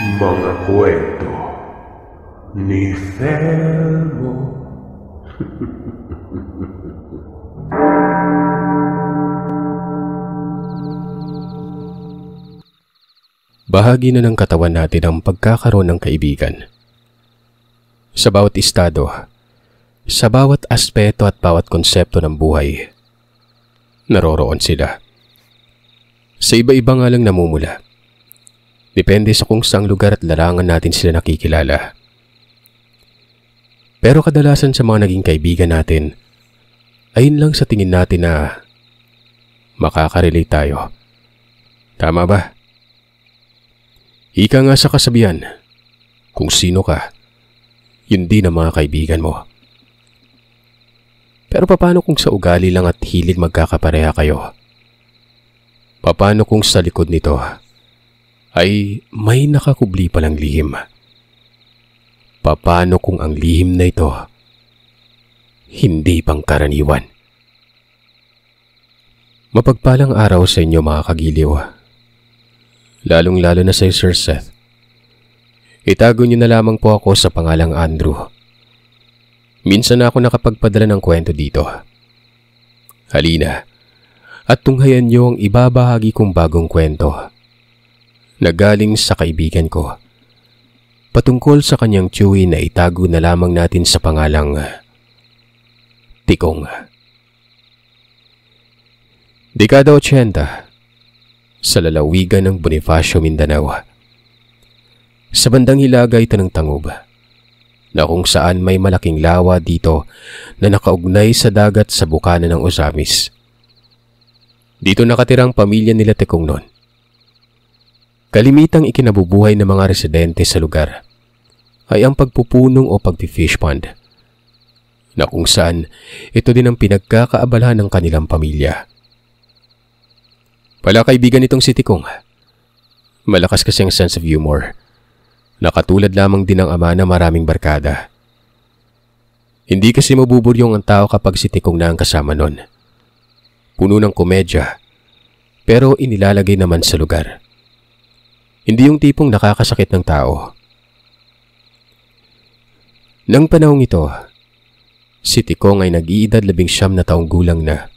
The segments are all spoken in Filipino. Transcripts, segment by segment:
mga kwento ni Thelmo. Bahagi na ng katawan natin ang pagkakaroon ng kaibigan. Sa bawat estado, sa bawat aspeto at bawat konsepto ng buhay, naroroon sila. Sa iba-iba nga lang namumula. Depende sa kung saang lugar at larangan natin sila nakikilala. Pero kadalasan sa mga naging kaibigan natin, ayun lang sa tingin natin na makakarelate tayo. Tama ba? Ika nga sa kasabihan, kung sino ka, yun din ang mga kaibigan mo. Pero paano kung sa ugali lang at hilig magkakapareha kayo? Paano kung sa likod nito, ay may nakakubli palang lihim. Papano kung ang lihim na ito hindi pangkaraniwan? Mapagpalang araw sa inyo mga kagiliw. Lalong-lalo na sa Sir Seth. Itago niyo na lamang po ako sa pangalang Andrew. Minsan na ako nakapagpadala ng kwento dito. Halina, at tunghayan niyo ang ibabahagi kong bagong kwento na galing sa kaibigan ko. Patungkol sa kanyang chewy na itago na lamang natin sa pangalang Tikong. Dekada 80 sa lalawigan ng Bonifacio, Mindanao. Sa bandang hilaga ito ng tangub na kung saan may malaking lawa dito na nakaugnay sa dagat sa bukana ng Osamis. Dito nakatirang pamilya nila Tikong noon. Kalimitang ikinabubuhay ng mga residente sa lugar ay ang pagpupunong o pagpifish pond na kung saan ito din ang pinagkakaabalahan ng kanilang pamilya. Pala kaibigan itong si Tikong. Malakas kasi ang sense of humor. Nakatulad lamang din ng ama na maraming barkada. Hindi kasi mabuburyong ang tao kapag si Tikong na ang kasama nun. Puno ng komedya, pero inilalagay naman sa lugar. Hindi yung tipong nakakasakit ng tao. Nang panahong ito, si Tikong ay nag iidad labing siyam na taong gulang na.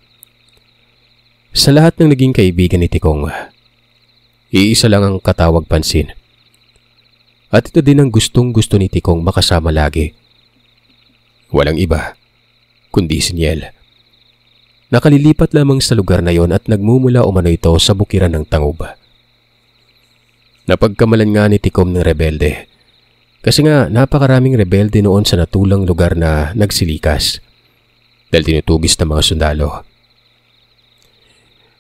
Sa lahat ng naging kaibigan ni Tikong, iisa lang ang katawag pansin. At ito din ang gustong gusto ni Tikong makasama lagi. Walang iba, kundi si Niel. Nakalilipat lamang sa lugar na yon at nagmumula umano ito sa bukiran ng Tanguba. Napagkamalan nga ni Tikom ng rebelde. Kasi nga napakaraming rebelde noon sa natulang lugar na nagsilikas dahil tinutugis ng mga sundalo.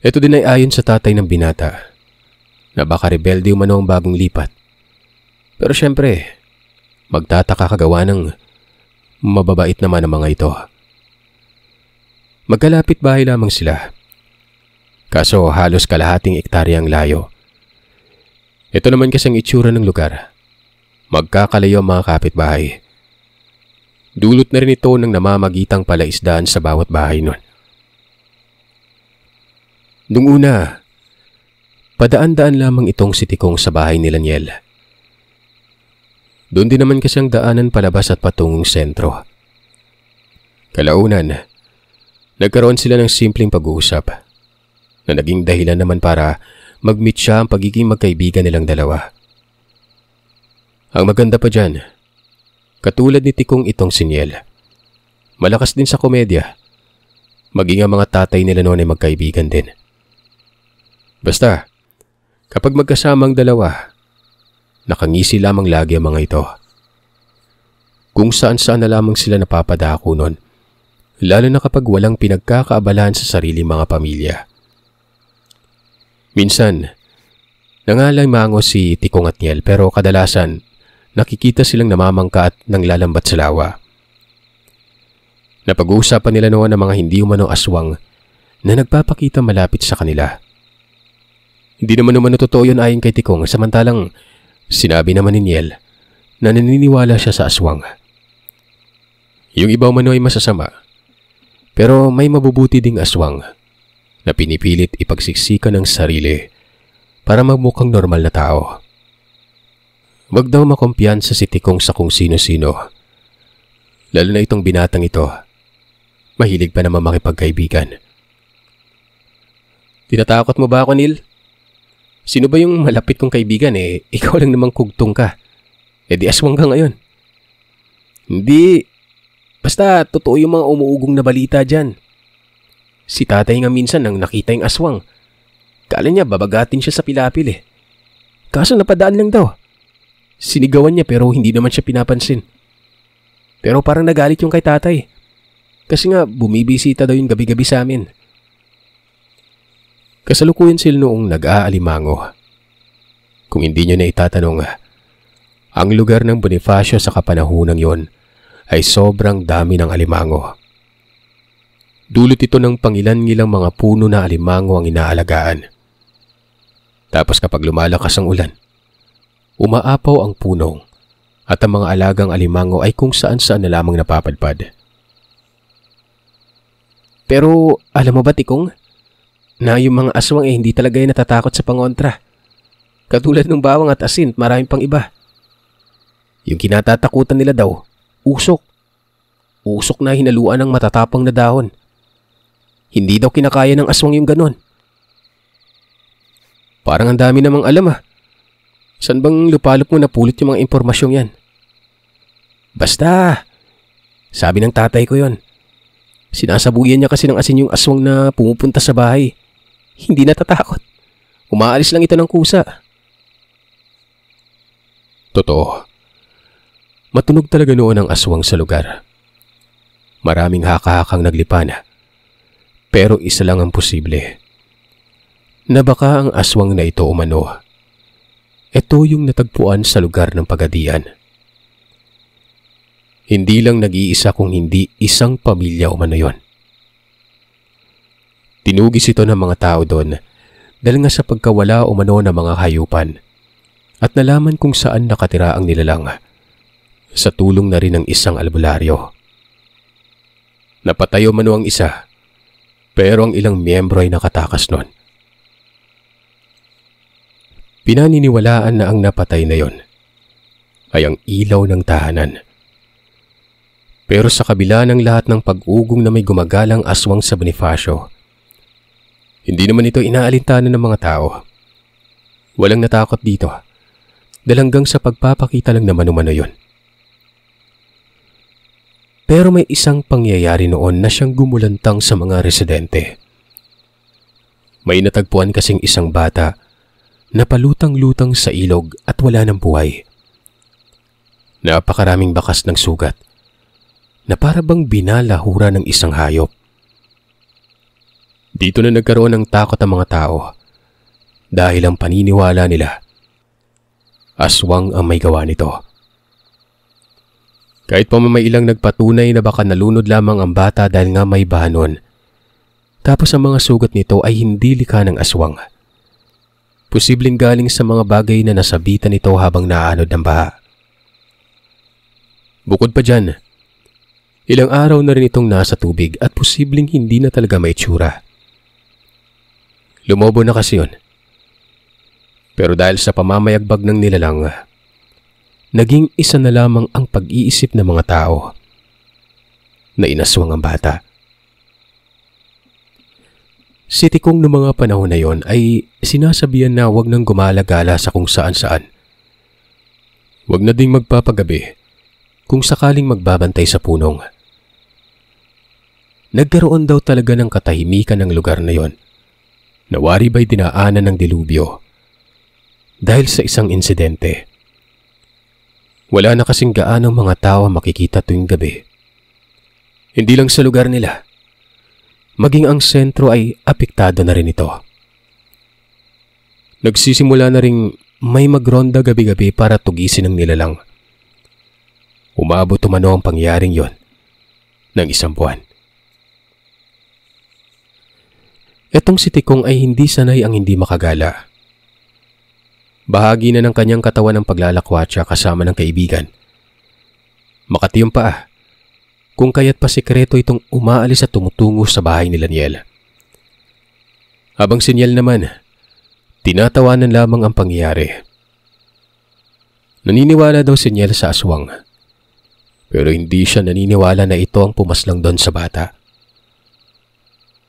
Ito din ay ayon sa tatay ng binata na baka rebelde umano ang bagong lipat. Pero syempre, magtataka kagawa ng mababait naman ang mga ito. Magkalapit bahay lamang sila. Kaso halos kalahating ektaryang layo ito naman kasi ang itsura ng lugar. Magkakalayo ang mga kapitbahay. Dulot na rin ito ng namamagitang palaisdaan sa bawat bahay nun. Nung una, padaan-daan lamang itong sitikong sa bahay ni Laniel. Doon din naman kasi ang daanan palabas at patungong sentro. Kalaunan, nagkaroon sila ng simpleng pag-uusap na naging dahilan naman para mag-meet siya ang pagiging magkaibigan nilang dalawa. Ang maganda pa dyan, katulad ni Tikong itong sinyel, Malakas din sa komedya. Maging ang mga tatay nila noon ay magkaibigan din. Basta, kapag magkasamang dalawa, nakangisi lamang lagi ang mga ito. Kung saan-saan na lamang sila napapadako noon, lalo na kapag walang pinagkakaabalahan sa sarili mga pamilya. Minsan, nangalaymango si Tikong at Niel pero kadalasan nakikita silang namamangka at nanglalambat sa lawa. Napag-uusapan nila noon ang mga hindi umano aswang na nagpapakita malapit sa kanila. Hindi naman naman totoo yun ayon kay Tikong samantalang sinabi naman ni Niel na naniniwala siya sa aswang. Yung iba umano ay masasama pero may mabubuti ding aswang na pinipilit ipagsiksikan ng sarili para magmukhang normal na tao. Wag daw makumpiyansa si Tikong sa kung sino-sino. Lalo na itong binatang ito. Mahilig pa naman makipagkaibigan. Tinatakot mo ba ako, Neil? Sino ba yung malapit kong kaibigan eh? Ikaw lang namang kugtong ka. E di aswang ka ngayon. Hindi. Basta totoo yung mga umuugong na balita dyan. Si tatay nga minsan nang nakita yung aswang. Kala niya babagatin siya sa pilapil eh. Kaso napadaan lang daw. Sinigawan niya pero hindi naman siya pinapansin. Pero parang nagalit yung kay tatay. Kasi nga bumibisita daw yung gabi-gabi sa amin. Kasalukuyan sila noong nag-aalimango. Kung hindi niyo na itatanong, ang lugar ng Bonifacio sa kapanahunang yon ay sobrang dami ng alimango. Dulot ito ng pangilan nilang mga puno na alimango ang inaalagaan. Tapos kapag lumalakas ang ulan, umaapaw ang puno at ang mga alagang alimango ay kung saan saan na lamang napapadpad. Pero alam mo ba tikong na yung mga aswang eh hindi talaga ay natatakot sa pangontra. Katulad ng bawang at asin, maraming pang iba. Yung kinatatakutan nila daw, usok. Usok na hinaluan ng matatapang na dahon hindi daw kinakaya ng aswang yung ganon. Parang ang dami namang alam ah. San bang lupalop mo pulit yung mga impormasyong yan? Basta, sabi ng tatay ko yon. Sinasabuyan niya kasi ng asin yung aswang na pumupunta sa bahay. Hindi natatakot. Umaalis lang ito ng kusa. Totoo. Matunog talaga noon ang aswang sa lugar. Maraming hakahakang naglipana. Pero isa lang ang posible. Na baka ang aswang na ito umano. Ito yung natagpuan sa lugar ng pagadian. Hindi lang nag-iisa kung hindi isang pamilya umano yon. Tinugis ito ng mga tao doon dahil nga sa pagkawala umano ng mga hayupan at nalaman kung saan nakatira ang nilalang sa tulong na rin ng isang albularyo. Napatayo mano ang isa pero ang ilang miyembro ay nakatakas noon. Pinaniniwalaan na ang napatay na yon ay ang ilaw ng tahanan. Pero sa kabila ng lahat ng pag-ugong na may gumagalang aswang sa Bonifacio, hindi naman ito inaalintana ng mga tao. Walang natakot dito. Dalanggang sa pagpapakita lang naman umano yun. Pero may isang pangyayari noon na siyang gumulantang sa mga residente. May natagpuan kasing isang bata na palutang-lutang sa ilog at wala ng buhay. Napakaraming bakas ng sugat na parabang binalahura ng isang hayop. Dito na nagkaroon ng takot ang mga tao dahil ang paniniwala nila aswang ang may gawa nito. Kahit pa may ilang nagpatunay na baka nalunod lamang ang bata dahil nga may banon. Tapos ang mga sugat nito ay hindi likha ng aswang. Posibleng galing sa mga bagay na nasabitan nito habang naanod ng baha. Bukod pa dyan, ilang araw na rin itong nasa tubig at posibleng hindi na talaga may tsura. Lumobo na kasi yun. Pero dahil sa pamamayagbag ng nilalang, naging isa na lamang ang pag-iisip ng mga tao na inaswang ang bata. Si Tikong noong mga panahon na yon ay sinasabihan na huwag nang gumalagala sa kung saan saan. Huwag na ding magpapagabi kung sakaling magbabantay sa punong. Nagkaroon daw talaga ng katahimikan ng lugar na yon. Nawari ba'y dinaanan ng dilubyo? Dahil sa isang insidente. Wala na kasing gaanong mga tao makikita tuwing gabi. Hindi lang sa lugar nila. Maging ang sentro ay apektado na rin ito. Nagsisimula na ring may magronda gabi-gabi para tugisin ang nilalang. Umabot umano ang pangyaring yon ng isang buwan. Etong sitikong ay hindi sanay ang hindi makagala. Bahagi na ng kanyang katawan ang paglalakwatsa kasama ng kaibigan. Makati yung paa. Ah, kung kaya't pa sikreto itong umaalis at tumutungo sa bahay ni Laniel. Habang sinyal naman, tinatawanan lamang ang pangyayari. Naniniwala daw sinyal sa aswang. Pero hindi siya naniniwala na ito ang pumaslang doon sa bata.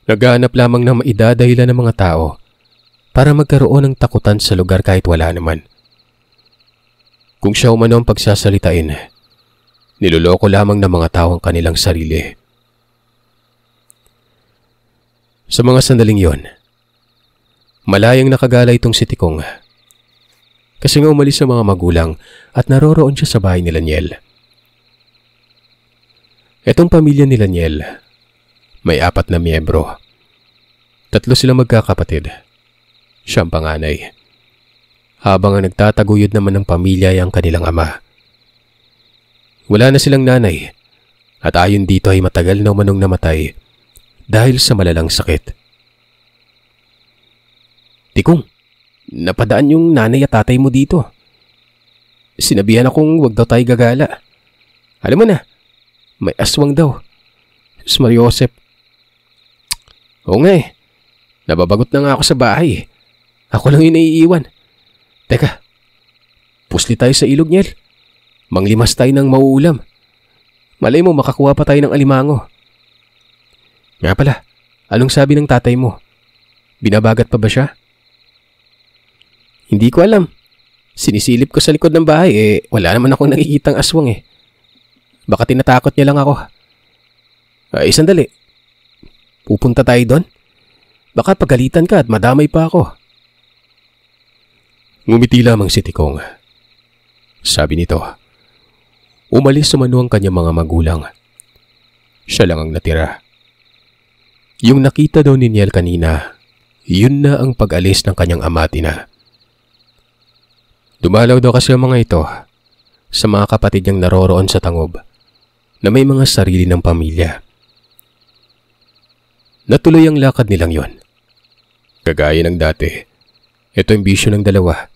Naghahanap lamang ng maidadahilan ng mga tao para magkaroon ng takutan sa lugar kahit wala naman. Kung siya umano ang pagsasalitain, niloloko lamang ng mga tao ang kanilang sarili. Sa mga sandaling yon, malayang nakagalay itong si Tikong. Kasi nga umalis sa mga magulang at naroroon siya sa bahay ni Niel. Itong pamilya ni Niel, may apat na miyembro. Tatlo sila magkakapatid siyang panganay. Habang nagtataguyod naman ng pamilya ay ang kanilang ama. Wala na silang nanay at ayon dito ay matagal na umanong namatay dahil sa malalang sakit. Tikong, napadaan yung nanay at tatay mo dito. Sinabihan akong wag daw tayo gagala. Alam mo na, may aswang daw. Smar Joseph. Oo nga eh, nababagot na nga ako sa bahay. Ako lang yung naiiwan. Teka, pusli tayo sa ilog, Niel. Manglimas tayo ng mauulam. Malay mo, makakuha pa tayo ng alimango. Nga pala, anong sabi ng tatay mo? Binabagat pa ba siya? Hindi ko alam. Sinisilip ko sa likod ng bahay eh wala naman akong nakikitang aswang eh. Baka tinatakot niya lang ako. Ay, sandali. Pupunta tayo doon? Baka pagalitan ka at madamay pa ako. Ngumiti lamang si Tikong. Sabi nito, umalis umano ang kanyang mga magulang. Siya lang ang natira. Yung nakita daw ni Niel kanina, yun na ang pag-alis ng kanyang ama na. ina. Dumalaw daw kasi ang mga ito sa mga kapatid niyang naroroon sa tangob na may mga sarili ng pamilya. Natuloy ang lakad nilang yon. Kagaya ng dati, ito ang bisyo ng dalawa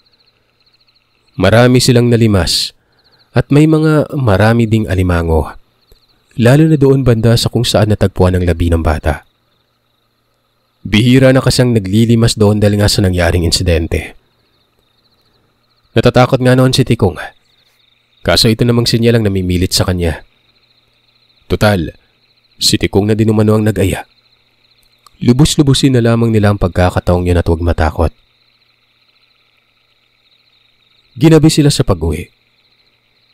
Marami silang nalimas at may mga marami ding alimango. Lalo na doon banda sa kung saan natagpuan ang labi ng bata. Bihira na kasing naglilimas doon dahil nga sa nangyaring insidente. Natatakot nga noon si Tikong. Kaso ito namang sinya lang namimilit sa kanya. Total, si Tikong na dinumano ang nag-aya. Lubos-lubusin na lamang nila ang pagkakataong yun at huwag matakot. Ginabi sila sa pag-uwi.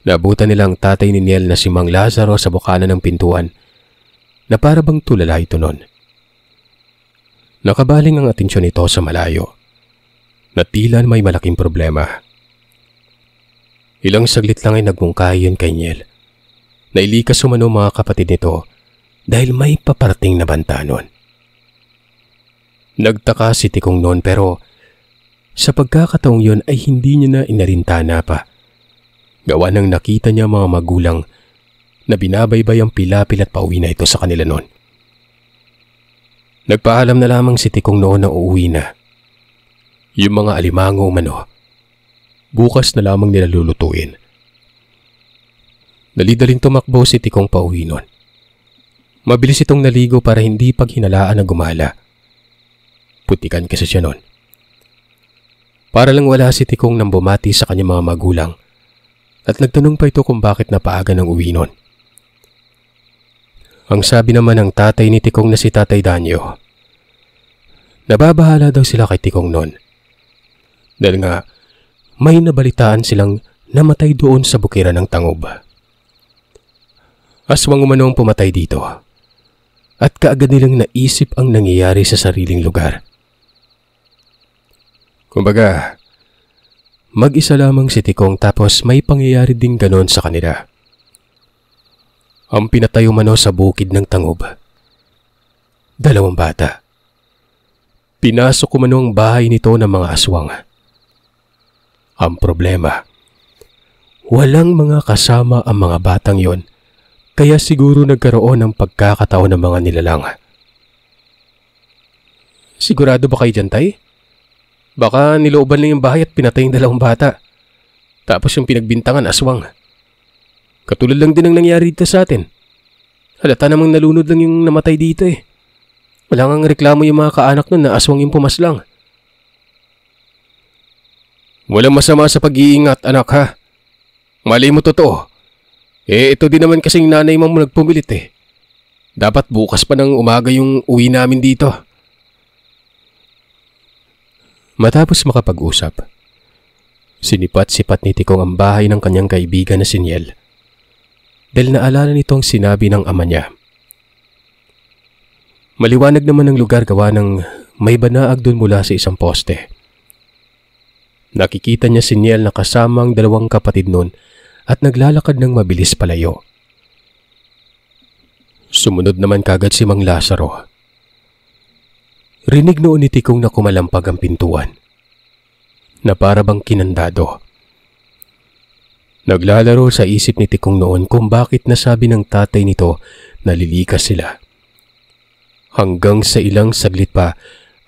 Nabutan nila ang tatay ni Niel na si Mang Lazaro sa bukana ng pintuan na para bang tulala ito noon. Nakabaling ang atensyon nito sa malayo na tila may malaking problema. Ilang saglit lang ay nagmungkahi yun kay Niel. Nailikas umano mga kapatid nito dahil may paparating na banta noon. Nagtaka si Tikong noon pero sa pagkakataong yon ay hindi niya na inarintana pa. Gawa nang nakita niya mga magulang na binabaybay ang pilapil at pauwi na ito sa kanila noon. Nagpaalam na lamang si Tikong noon na uuwi na. Yung mga alimango umano, oh, bukas na lamang nila lulutuin. Dalidaling tumakbo si Tikong pauwi noon. Mabilis itong naligo para hindi paghinalaan na gumala. Putikan kasi siya noon. Para lang wala si Tikong nang bumati sa kanyang mga magulang. At nagtanong pa ito kung bakit napaaga ng uwi nun. Ang sabi naman ng tatay ni Tikong na si Tatay Danyo, nababahala daw sila kay Tikong noon. Dahil nga, may nabalitaan silang namatay doon sa bukira ng tangob. Aswang umano ang pumatay dito. At kaagad nilang naisip ang nangyayari sa sariling lugar. Kumbaga, mag-isa lamang si Tikong tapos may pangyayari ding ganon sa kanila. Ang pinatayo mano sa bukid ng tangob. Dalawang bata. Pinasok ko mano ang bahay nito ng mga aswang. Ang problema, walang mga kasama ang mga batang yon kaya siguro nagkaroon ng pagkakataon ng mga nilalang. Sigurado ba kayo dyan, Tay? Baka nilooban lang yung bahay at pinatay yung dalawang bata. Tapos yung pinagbintangan aswang. Katulad lang din ang nangyari dito sa atin. Halata namang nalunod lang yung namatay dito eh. Wala nga reklamo yung mga kaanak nun na aswang yung pumaslang. Walang masama sa pag-iingat anak ha. Mali mo totoo. Eh ito din naman kasing nanay mo nagpumilit eh. Dapat bukas pa ng umaga yung uwi namin dito. Matapos makapag-usap, sinipat-sipat ni Tikong ang bahay ng kanyang kaibigan na si Niel dahil naalala nitong sinabi ng ama niya. Maliwanag naman ang lugar gawa ng may banaag doon mula sa isang poste. Nakikita niya si Niel na kasama ang dalawang kapatid noon at naglalakad ng mabilis palayo. Sumunod naman kagad si Mang Lazaro Rinig noon ni Tikong na kumalampag ang pintuan. Na para kinandado. Naglalaro sa isip ni Tikong noon kung bakit nasabi ng tatay nito na lilikas sila. Hanggang sa ilang saglit pa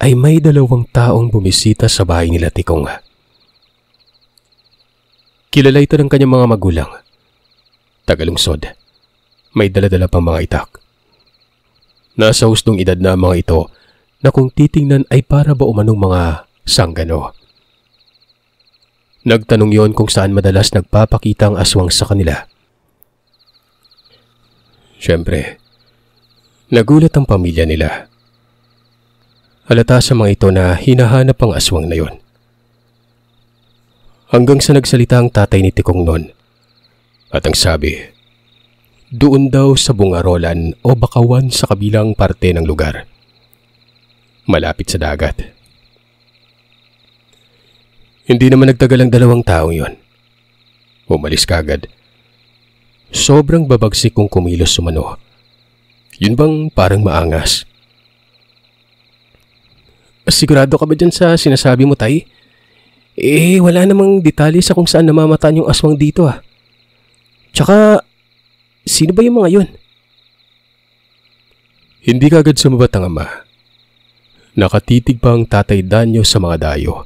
ay may dalawang taong bumisita sa bahay nila Tikong. Kilala ito ng kanyang mga magulang. Tagalungsod. May daladala pang mga itak. Nasa hustong edad na ang mga ito na kung titingnan ay para ba umanong mga sanggano. Nagtanong yon kung saan madalas nagpapakita ang aswang sa kanila. Siyempre, nagulat ang pamilya nila. Halata sa mga ito na hinahanap ang aswang na yon. Hanggang sa nagsalita ang tatay ni Tikong noon. At ang sabi, doon daw sa Bungarolan o Bakawan sa kabilang parte ng lugar malapit sa dagat. Hindi naman nagtagal ang dalawang tao yon. Umalis kagad. Sobrang babagsik kong kumilos sumano. Yun bang parang maangas? Sigurado ka ba dyan sa sinasabi mo, Tay? Eh, wala namang detalye sa kung saan namamataan yung aswang dito ah. Tsaka, sino ba yung mga yun? Hindi kagad sumabat ang ama Nakatitig pa ang tatay Danyo sa mga dayo.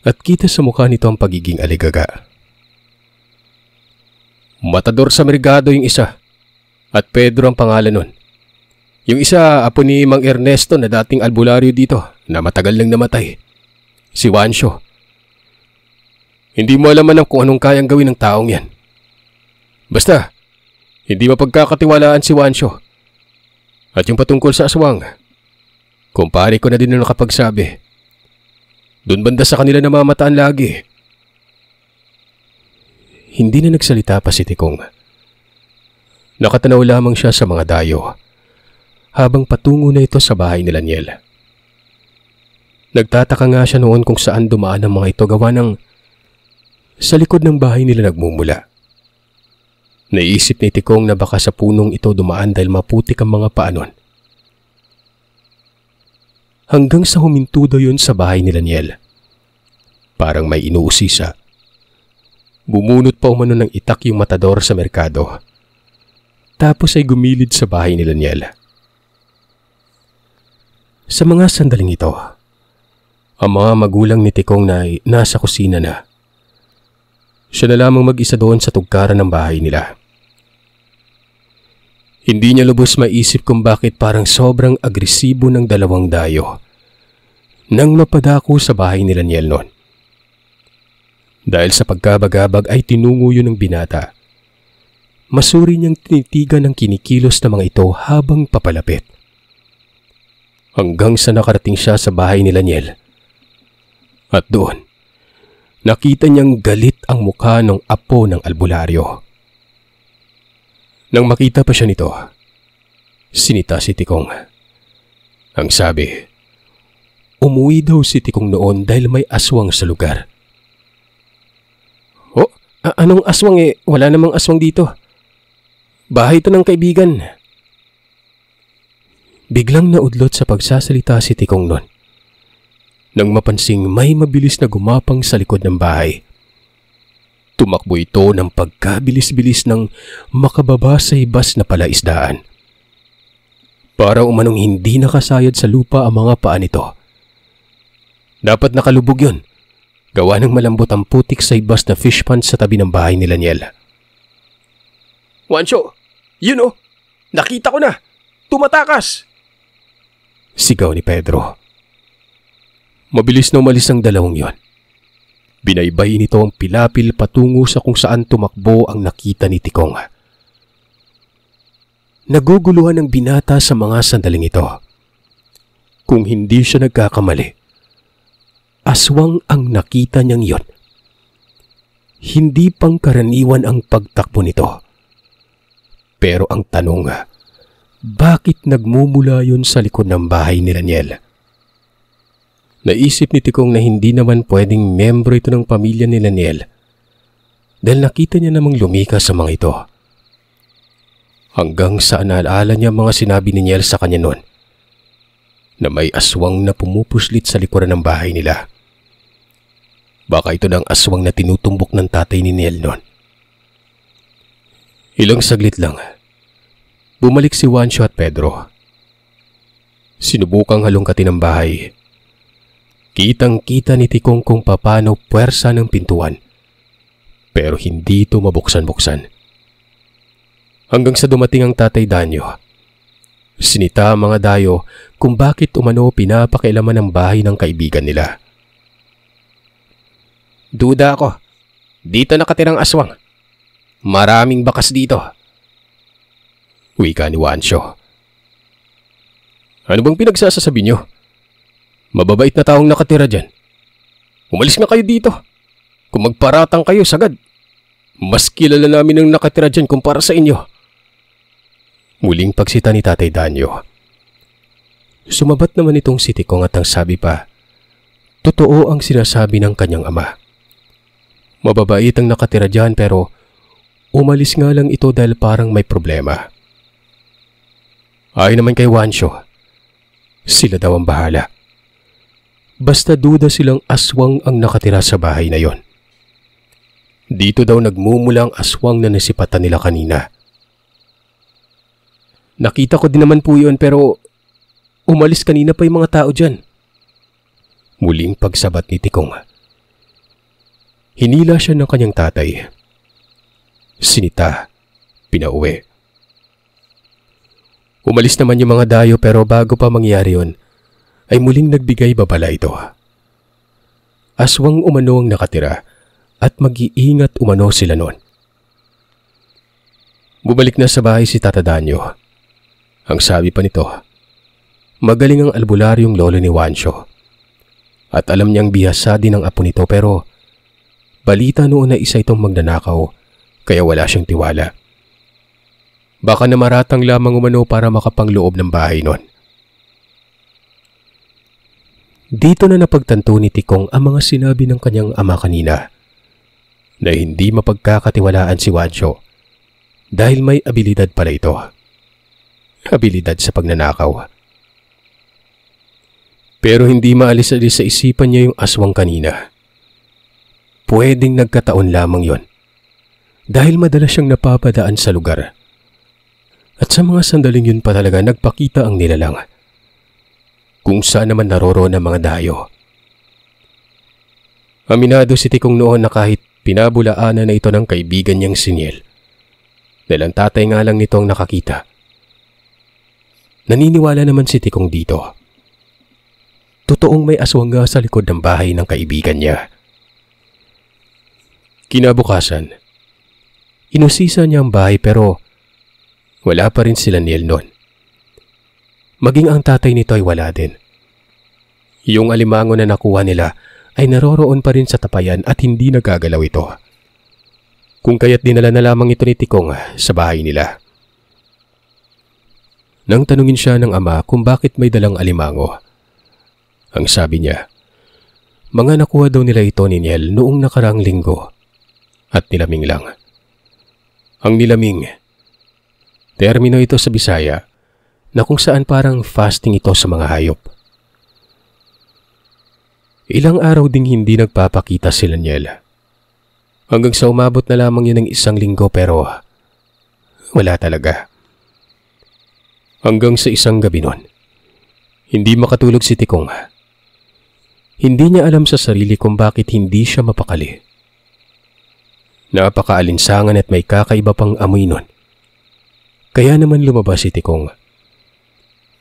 At kita sa mukha nito ang pagiging aligaga. Matador sa merigado yung isa. At Pedro ang pangalan nun. Yung isa, apo ni Mang Ernesto na dating albularyo dito na matagal nang namatay. Si Juancho. Hindi mo alam man kung anong kayang gawin ng taong yan. Basta, hindi mapagkakatiwalaan si Juancho. At yung patungkol sa aswang, Kumpare ko na din na nakapagsabi. Doon banda sa kanila namamataan lagi. Hindi na nagsalita pa si Tikong. Nakatanaw lamang siya sa mga dayo habang patungo na ito sa bahay ni Laniel. Nagtataka nga siya noon kung saan dumaan ang mga ito gawa ng sa likod ng bahay nila nagmumula. Naisip ni Tikong na baka sa punong ito dumaan dahil maputik ang mga paanon hanggang sa huminto daw yun sa bahay ni Daniel. Parang may inuusisa. Bumunot pa umano ng itak yung matador sa merkado. Tapos ay gumilid sa bahay ni Daniel. Sa mga sandaling ito, ang mga magulang ni Tikong na nasa kusina na. Siya na lamang mag-isa doon sa tugkaran ng bahay nila. Hindi niya lubos maisip kung bakit parang sobrang agresibo ng dalawang dayo nang mapadako sa bahay nila ni Elnon. Dahil sa pagkabagabag ay tinungo yun ng binata. Masuri niyang tinitigan ang kinikilos ng mga ito habang papalapit. Hanggang sa nakarating siya sa bahay ni Laniel. At doon, nakita niyang galit ang mukha ng apo ng albularyo. Nang makita pa siya nito, sinita si Tikong. Ang sabi, umuwi daw si Tikong noon dahil may aswang sa lugar. Oh, anong aswang eh? Wala namang aswang dito. Bahay to ng kaibigan. Biglang naudlot sa pagsasalita si Tikong noon. Nang mapansing may mabilis na gumapang sa likod ng bahay, Tumakbo ito ng pagkabilis-bilis ng makababa sa ibas na palaisdaan. Para umanong hindi nakasayad sa lupa ang mga paa nito. Dapat nakalubog yun. Gawa ng malambot ang putik sa ibas na fish pond sa tabi ng bahay ni Niel. Wancho, yun oh, nakita ko na, tumatakas! Sigaw ni Pedro. Mabilis na umalis ang dalawang yon. Binaybay nito ang pilapil patungo sa kung saan tumakbo ang nakita ni Tikong. Naguguluhan ang binata sa mga sandaling ito. Kung hindi siya nagkakamali, aswang ang nakita niyang yon. Hindi pangkaraniwan ang pagtakbo nito. Pero ang tanong, bakit nagmumula yon sa likod ng bahay ni Raniel? Naisip ni Tikong na hindi naman pwedeng membro ito ng pamilya ni Laniel dahil nakita niya namang lumika sa mga ito. Hanggang sa naalala niya mga sinabi ni Niel sa kanya noon na may aswang na pumupuslit sa likuran ng bahay nila. Baka ito ng aswang na tinutumbok ng tatay ni Niel noon. Ilang saglit lang, bumalik si Juancho at Pedro. Sinubukang halongkatin ang bahay Kitang-kita ni Tikong kung papano puwersa ng pintuan. Pero hindi ito mabuksan-buksan. Hanggang sa dumating ang tatay Danyo. Sinita ang mga dayo kung bakit umano pinapakailaman ang bahay ng kaibigan nila. Duda ako. Dito nakatirang aswang. Maraming bakas dito. Wika ni Wancho. Ano bang pinagsasasabi niyo? Mababait na taong nakatira dyan. Umalis na kayo dito. Kung magparatang kayo, sagad. Mas kilala namin ang nakatira dyan kumpara sa inyo. Muling pagsita ni Tatay Danyo. Sumabat naman itong si Tikong at ang sabi pa, Totoo ang sinasabi ng kanyang ama. Mababait ang nakatira dyan pero umalis nga lang ito dahil parang may problema. Ay naman kay Wancho. Sila daw ang bahala basta duda silang aswang ang nakatira sa bahay na yon. Dito daw nagmumula ang aswang na nasipatan nila kanina. Nakita ko din naman po yun pero umalis kanina pa yung mga tao dyan. Muling pagsabat ni Tikong. Hinila siya ng kanyang tatay. Sinita, pinauwi. Umalis naman yung mga dayo pero bago pa mangyari yon, ay muling nagbigay babala ito. Aswang umano ang nakatira at mag-iingat umano sila noon. Bumalik na sa bahay si Tata Danyo. Ang sabi pa nito, magaling ang albularyong lolo ni Wancho. At alam niyang bihasa din ang apo nito pero balita noon na isa itong magnanakaw kaya wala siyang tiwala. Baka namaratang lamang umano para makapangloob ng bahay noon. Dito na napagtanto ni Tikong ang mga sinabi ng kanyang ama kanina na hindi mapagkakatiwalaan si Wancho dahil may abilidad pala ito. Abilidad sa pagnanakaw. Pero hindi maalis-alis sa isipan niya yung aswang kanina. Pwedeng nagkataon lamang yon dahil madalas siyang napapadaan sa lugar. At sa mga sandaling yun pa talaga nagpakita ang nilalang kung saan naman naroroon ang mga dayo. Aminado si Tikong noon na kahit pinabulaanan na ito ng kaibigan niyang siniel. Dahil tatay nga lang nito ang nakakita. Naniniwala naman si Tikong dito. Totoong may aswang nga sa likod ng bahay ng kaibigan niya. Kinabukasan, inusisa niya ang bahay pero wala pa rin sila Niel noon. Maging ang tatay nito ay wala din. Yung alimango na nakuha nila ay naroroon pa rin sa tapayan at hindi nagagalaw ito. Kung kaya't dinala na lamang ito ni Tikong sa bahay nila. Nang tanungin siya ng ama kung bakit may dalang alimango. Ang sabi niya, mga nakuha daw nila ito ni Niel noong nakaraang linggo at nilaming lang. Ang nilaming, termino ito sa Bisaya na kung saan parang fasting ito sa mga hayop. Ilang araw ding hindi nagpapakita si Laniel. Hanggang sa umabot na lamang yun ng isang linggo pero wala talaga. Hanggang sa isang gabi nun, hindi makatulog si Tikong. Hindi niya alam sa sarili kung bakit hindi siya mapakali. Napakaalinsangan at may kakaiba pang amoy nun. Kaya naman lumabas si Tikong.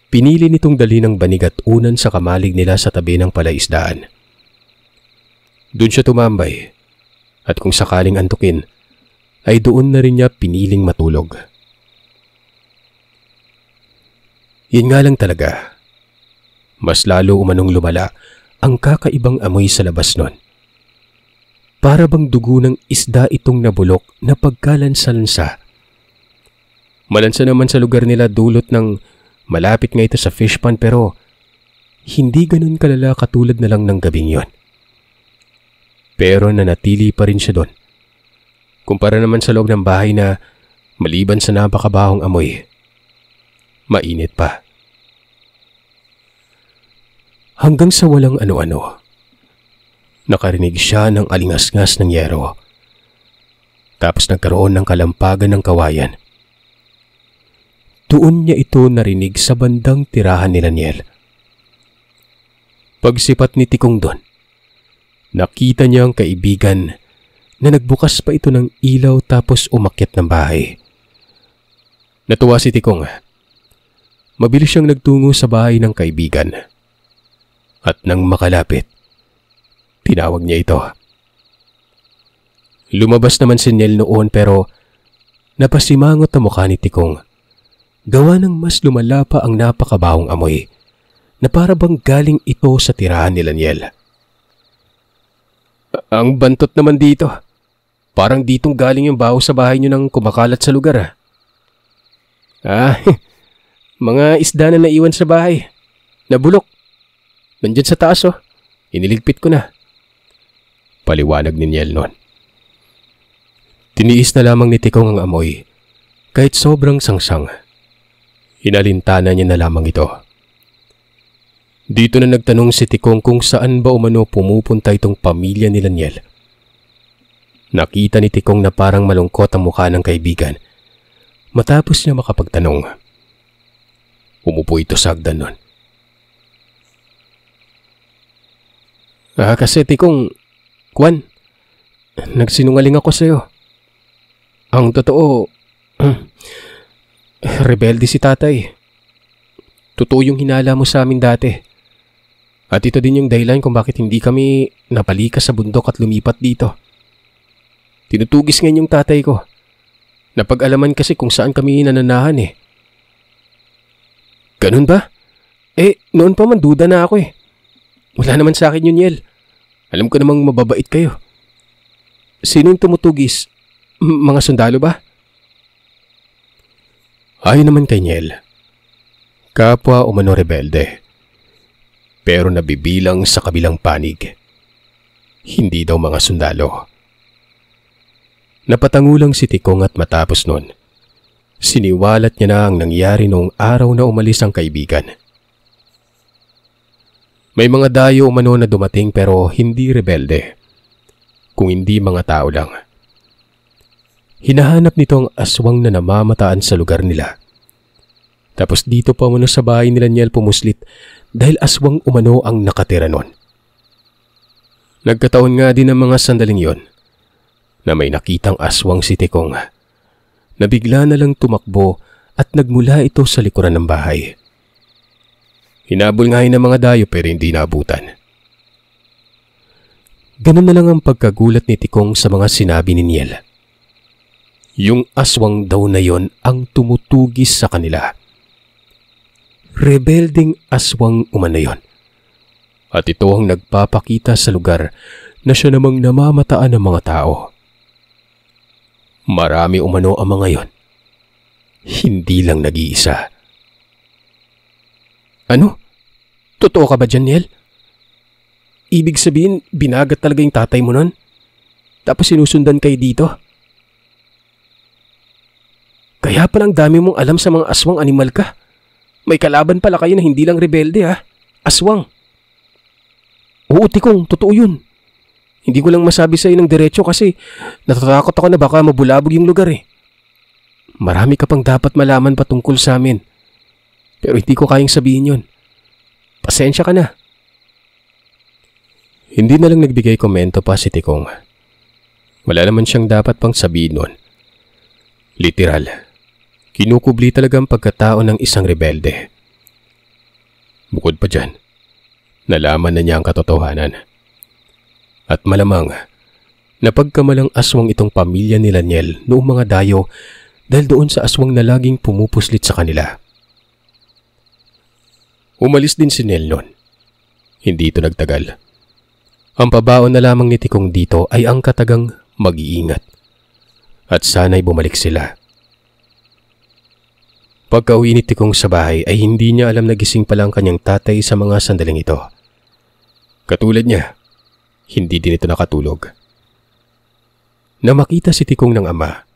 Pinili nitong dali ng banigat unan sa kamalig nila sa tabi ng palaisdaan. Doon siya tumambay at kung sakaling antukin ay doon na rin niya piniling matulog. Yan nga lang talaga. Mas lalo umanong lumala ang kakaibang amoy sa labas nun. Para bang dugo ng isda itong nabulok na pagkalansa Malansa naman sa lugar nila dulot ng Malapit nga ito sa fish pond pero hindi ganun kalala katulad na lang ng gabing yon. Pero nanatili pa rin siya doon. Kumpara naman sa loob ng bahay na maliban sa napakabahong amoy, mainit pa. Hanggang sa walang ano-ano, nakarinig siya ng alingasngas ng yero. Tapos nagkaroon ng kalampagan ng kawayan doon niya ito narinig sa bandang tirahan ni Daniel. Pagsipat ni Tikong doon, nakita niya ang kaibigan na nagbukas pa ito ng ilaw tapos umakyat ng bahay. Natuwa si Tikong. Mabilis siyang nagtungo sa bahay ng kaibigan. At nang makalapit, tinawag niya ito. Lumabas naman si Niel noon pero napasimangot ang mukha ni Tikong gawa ng mas lumala pa ang napakabawong amoy na para bang galing ito sa tirahan ni Laniel. Ang bantot naman dito. Parang ditong galing yung baho sa bahay nyo nang kumakalat sa lugar ah. Ah, mga isda na naiwan sa bahay. Nabulok. Nandyan sa taas oh. Iniligpit ko na. Paliwanag ni Niel noon. Tiniis na lamang ni Tikong ang amoy kahit sobrang sangsang. -sang. Inalintana niya na lamang ito. Dito na nagtanong si Tikong kung saan ba umano pumupunta itong pamilya ni Laniel. Nakita ni Tikong na parang malungkot ang mukha ng kaibigan matapos niya makapagtanong. Umupo ito sa hagdan nun. Ah, kasi Tikong, Kwan, nagsinungaling ako sa'yo. Ang totoo, Rebelde si tatay. Totoo yung hinala mo sa amin dati. At ito din yung dahilan kung bakit hindi kami napalikas sa bundok at lumipat dito. Tinutugis ngayon yung tatay ko. Napag-alaman kasi kung saan kami nananahan eh. Ganun ba? Eh, noon pa man duda na ako eh. Wala naman sa akin yun, Yel. Alam ko namang mababait kayo. Sino yung tumutugis? M mga sundalo ba? Ayon naman kay Niel, kapwa umano rebelde. Pero nabibilang sa kabilang panig. Hindi daw mga sundalo. Napatangulang si Tikong at matapos nun, siniwalat niya na ang nangyari noong araw na umalis ang kaibigan. May mga dayo umano na dumating pero hindi rebelde. Kung hindi mga tao lang. Hinahanap nito ang aswang na namamataan sa lugar nila. Tapos dito pa muna sa bahay nila Niel pumuslit dahil aswang umano ang nakatira nun. Nagkataon nga din ang mga sandaling yon na may nakitang aswang si Tekong na bigla na lang tumakbo at nagmula ito sa likuran ng bahay. Hinabol nga ng mga dayo pero hindi nabutan. Ganun na lang ang pagkagulat ni Tikong sa mga sinabi ni Niel. Yung aswang daw na yon ang tumutugis sa kanila. Rebelding aswang umano yon. At ito ang nagpapakita sa lugar na siya namang namamataan ng mga tao. Marami umano ang mga yon. Hindi lang nag-iisa. Ano? Totoo ka ba, Janiel? Ibig sabihin, binagat talaga yung tatay mo nun? Tapos sinusundan kay dito? Kaya pa lang dami mong alam sa mga aswang animal ka. May kalaban pala kayo na hindi lang rebelde ha. Aswang. Oo, tikong, totoo yun. Hindi ko lang masabi sa'yo ng diretsyo kasi natatakot ako na baka mabulabog yung lugar eh. Marami ka pang dapat malaman patungkol sa amin. Pero hindi ko kayang sabihin yun. Pasensya ka na. Hindi na lang nagbigay komento pa si Tikong. Wala naman siyang dapat pang sabihin nun. Literal. Kinukubli talaga ang pagkatao ng isang rebelde. Bukod pa dyan, nalaman na niya ang katotohanan. At malamang, napagkamalang aswang itong pamilya ni Laniel noong mga dayo dahil doon sa aswang na laging pumupuslit sa kanila. Umalis din si Nel noon. Hindi ito nagtagal. Ang pabaon na lamang ni Tikong dito ay ang katagang mag-iingat. At sana'y bumalik sila. Pagkauwi ni Tikong sa bahay ay hindi niya alam na gising pa lang kanyang tatay sa mga sandaling ito. Katulad niya, hindi din ito nakatulog. Namakita si Tikong ng ama,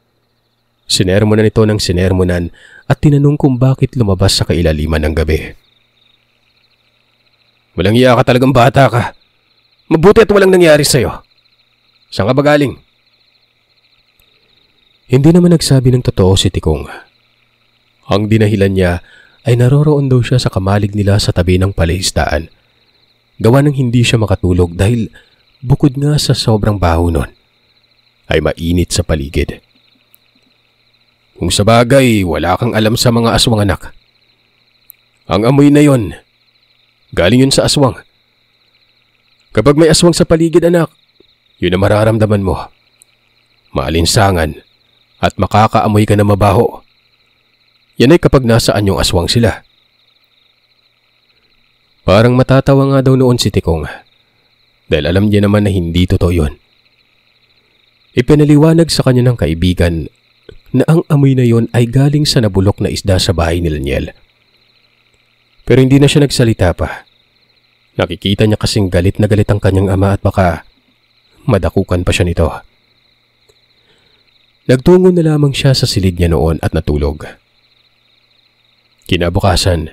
sinermonan ito ng sinermonan at tinanong kung bakit lumabas sa kailaliman ng gabi. Walang iya ka talagang bata ka. Mabuti at walang nangyari sa'yo. Saan ka ba galing? Hindi naman nagsabi ng totoo si Tikong. Ang dinahilan niya ay naroroon daw siya sa kamalig nila sa tabi ng palaistaan. Gawa ng hindi siya makatulog dahil bukod nga sa sobrang baho nun ay mainit sa paligid. Kung sa bagay, wala kang alam sa mga aswang anak. Ang amoy na yon, galing yun sa aswang. Kapag may aswang sa paligid anak, yun ang mararamdaman mo. Maalinsangan at makakaamoy ka na mabaho. Yan ay kapag nasa anyong aswang sila. Parang matatawa nga daw noon si Tikong dahil alam niya naman na hindi totoo yun. Ipinaliwanag sa kanya ng kaibigan na ang amoy na yon ay galing sa nabulok na isda sa bahay ni Laniel. Pero hindi na siya nagsalita pa. Nakikita niya kasing galit na galit ang kanyang ama at baka madakukan pa siya nito. Nagtungo na lamang siya sa silid niya noon at natulog. Kinabukasan,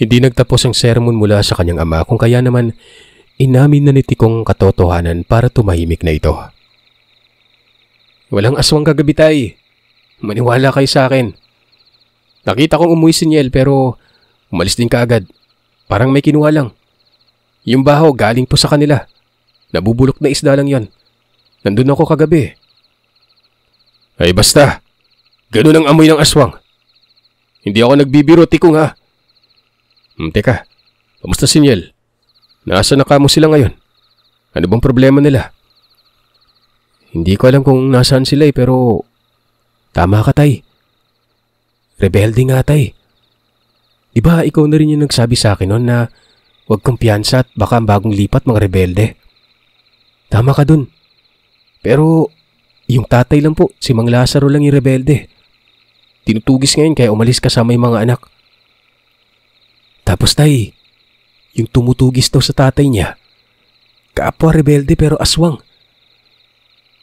hindi nagtapos ang sermon mula sa kanyang ama kung kaya naman inamin na ni Tikong katotohanan para tumahimik na ito. Walang aswang kagabi tay. Maniwala kayo sa akin. Nakita kong umuwi si Niel pero umalis din kaagad. Parang may kinuha lang. Yung baho galing po sa kanila. Nabubulok na isda lang yon. Nandun ako kagabi. Ay basta, ganun ang amoy ng aswang. Hindi ako nagbibiro, tiko nga. Hmm, teka, kamusta si Niel? Nasa na kamo sila ngayon? Ano bang problema nila? Hindi ko alam kung nasaan sila eh, pero... Tama ka, tay. Rebelde nga, tay. Diba ikaw na rin yung nagsabi sa akin noon na huwag kang piyansa at baka ang bagong lipat mga rebelde? Tama ka dun. Pero yung tatay lang po, si Mang Lazaro lang yung rebelde. Tinutugis ngayon kaya umalis kasama yung mga anak. Tapos tay, yung tumutugis daw sa tatay niya, kaapwa rebelde pero aswang.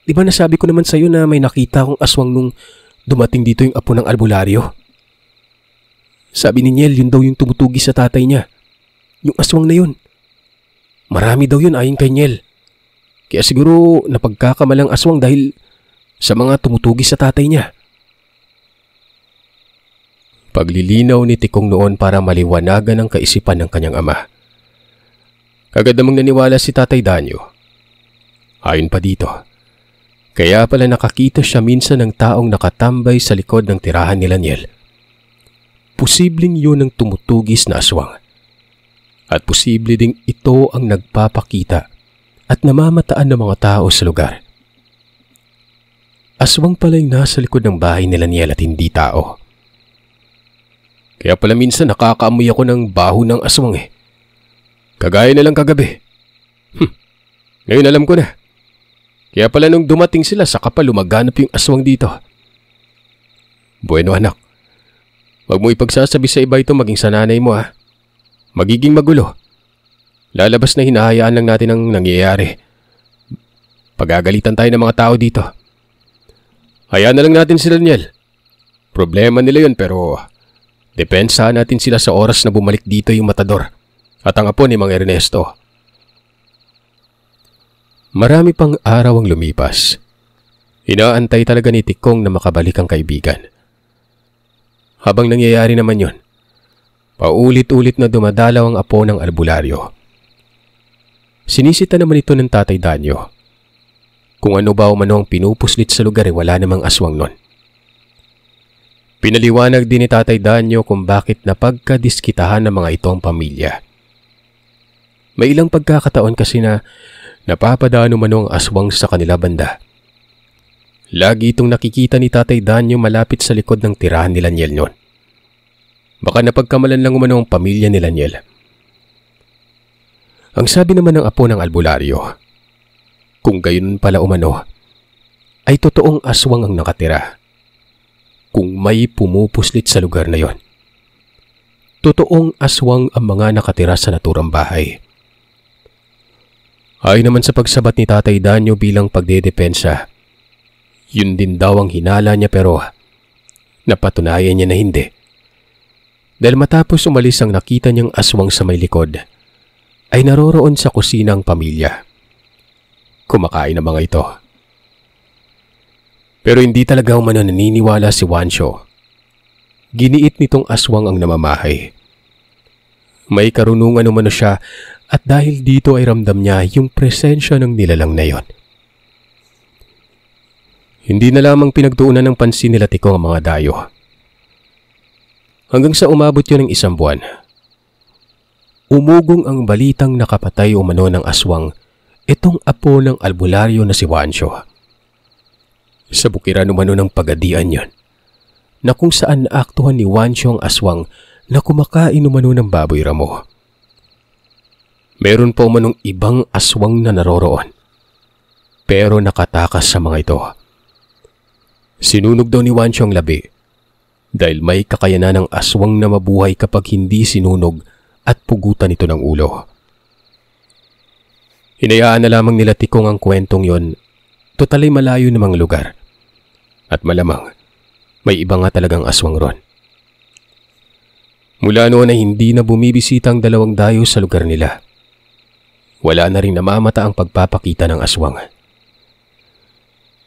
Di ba nasabi ko naman sa'yo na may nakita akong aswang nung dumating dito yung apo ng albularyo? Sabi ni Niel, yun daw yung tumutugis sa tatay niya. Yung aswang na yun. Marami daw yun ayon kay Niel. Kaya siguro napagkakamalang aswang dahil sa mga tumutugis sa tatay niya. Paglilinaw ni Tikong noon para maliwanagan ang kaisipan ng kanyang ama. Agad namang naniwala si Tatay Danyo. Ayon pa dito, kaya pala nakakita siya minsan ng taong nakatambay sa likod ng tirahan ni Laniel. Posibleng yun ang tumutugis na aswang. At posible ding ito ang nagpapakita at namamataan ng mga tao sa lugar. Aswang pala yung nasa likod ng bahay ni Laniel at hindi tao. Kaya pala minsan nakakaamoy ako ng baho ng aswang eh. Kagaya na lang kagabi. Hm, ngayon alam ko na. Kaya pala nung dumating sila, sa kapal lumaganap yung aswang dito. Bueno anak, wag mo ipagsasabi sa iba ito maging sananay mo ha. Ah. Magiging magulo. Lalabas na hinahayaan lang natin ang nangyayari. Pagagalitan tayo ng mga tao dito. Hayaan na lang natin sila, Niel. Problema nila yun pero Depensahan natin sila sa oras na bumalik dito yung matador at ang apo ni Mang Ernesto. Marami pang araw ang lumipas. Inaantay talaga ni Tikong na makabalik ang kaibigan. Habang nangyayari naman yon, paulit-ulit na dumadalaw ang apo ng albularyo. Sinisita naman ito ng tatay Danyo. Kung ano ba o manong pinupuslit sa lugar, eh, wala namang aswang nun. Pinaliwanag din ni Tatay Danyo kung bakit napagkadiskitahan ng mga itong pamilya. May ilang pagkakataon kasi na napapadaan napapadano ang aswang sa kanila banda. Lagi itong nakikita ni Tatay Danyo malapit sa likod ng tirahan ni Niel noon. Baka napagkamalan lang umano ang pamilya ni Niel. Ang sabi naman ng apo ng albularyo, kung gayon pala umano, ay totoong aswang ang nakatira kung may pumupuslit sa lugar na yon. Totoong aswang ang mga nakatira sa naturang bahay. Ay naman sa pagsabat ni Tatay Danyo bilang pagdedepensa, yun din daw ang hinala niya pero napatunayan niya na hindi. Dahil matapos umalis ang nakita niyang aswang sa may likod, ay naroroon sa kusina ang pamilya. Kumakain ang mga ito. Pero hindi talaga umano naniniwala si Wancho. Giniit nitong aswang ang namamahay. May karunungan umano siya at dahil dito ay ramdam niya yung presensya ng nilalang na yon. Hindi na lamang pinagtuunan ng pansin nila tiko ang mga dayo. Hanggang sa umabot yun ng isang buwan, umugong ang balitang nakapatay umano ng aswang itong apo ng albularyo na si Wancho. Sa bukiran umano ng pagadian yon na kung saan naaktuhan ni Wansyong aswang na kumakain umano ng baboy ramo. Meron pa umanong ibang aswang na naroroon pero nakatakas sa mga ito. Sinunog daw ni Wancho ang labi dahil may kakayanan ng aswang na mabuhay kapag hindi sinunog at pugutan ito ng ulo. Hinayaan na lamang nila tikong ang kwentong yon, tutalay malayo namang lugar at malamang, may iba nga talagang aswang ron. Mula noon ay hindi na bumibisita ang dalawang dayo sa lugar nila. Wala na rin namamata ang pagpapakita ng aswang.